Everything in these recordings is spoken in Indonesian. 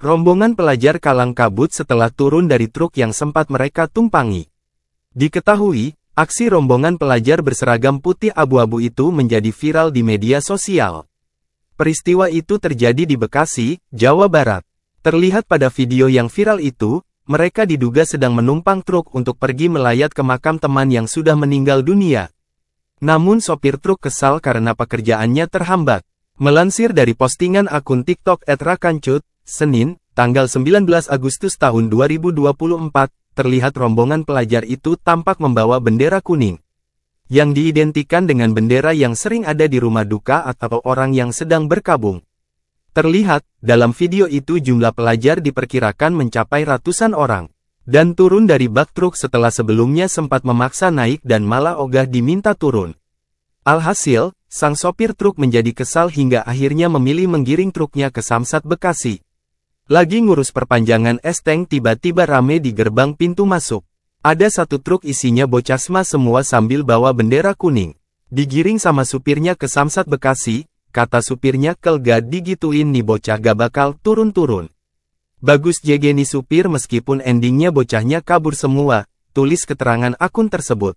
Rombongan pelajar kalang kabut setelah turun dari truk yang sempat mereka tumpangi. Diketahui, aksi rombongan pelajar berseragam putih abu-abu itu menjadi viral di media sosial. Peristiwa itu terjadi di Bekasi, Jawa Barat. Terlihat pada video yang viral itu, mereka diduga sedang menumpang truk untuk pergi melayat ke makam teman yang sudah meninggal dunia. Namun sopir truk kesal karena pekerjaannya terhambat. Melansir dari postingan akun TikTok @rakancut, Senin, tanggal 19 Agustus tahun 2024, terlihat rombongan pelajar itu tampak membawa bendera kuning, yang diidentikan dengan bendera yang sering ada di rumah duka atau orang yang sedang berkabung. Terlihat, dalam video itu jumlah pelajar diperkirakan mencapai ratusan orang, dan turun dari bak truk setelah sebelumnya sempat memaksa naik dan malah ogah diminta turun. Alhasil, sang sopir truk menjadi kesal hingga akhirnya memilih menggiring truknya ke Samsat Bekasi. Lagi ngurus perpanjangan es tiba-tiba rame di gerbang pintu masuk. Ada satu truk isinya bocah SMA semua sambil bawa bendera kuning. Digiring sama supirnya ke Samsat Bekasi, kata supirnya kelga digituin nih bocah gak bakal turun-turun. Bagus nih supir meskipun endingnya bocahnya kabur semua, tulis keterangan akun tersebut.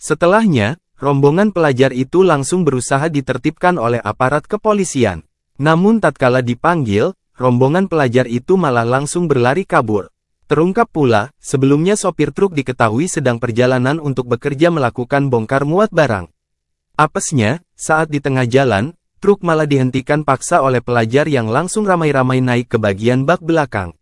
Setelahnya, rombongan pelajar itu langsung berusaha ditertibkan oleh aparat kepolisian. Namun tatkala dipanggil, rombongan pelajar itu malah langsung berlari kabur. Terungkap pula, sebelumnya sopir truk diketahui sedang perjalanan untuk bekerja melakukan bongkar muat barang. Apesnya, saat di tengah jalan, truk malah dihentikan paksa oleh pelajar yang langsung ramai-ramai naik ke bagian bak belakang.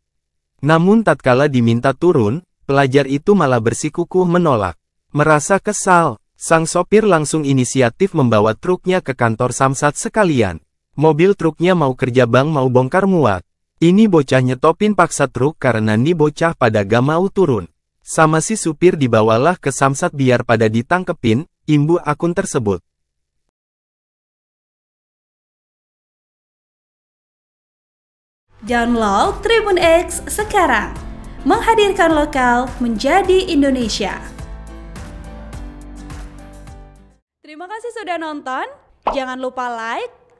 Namun tatkala diminta turun, pelajar itu malah bersikukuh menolak. Merasa kesal, sang sopir langsung inisiatif membawa truknya ke kantor Samsat sekalian. Mobil truknya mau kerja bang mau bongkar muat. Ini bocah nyetopin paksa truk karena ni bocah pada gak mau turun. Sama si supir dibawalah ke samsat biar pada ditangkepin, imbu akun tersebut. Download Tribun X sekarang. Menghadirkan lokal menjadi Indonesia. Terima kasih sudah nonton. Jangan lupa like,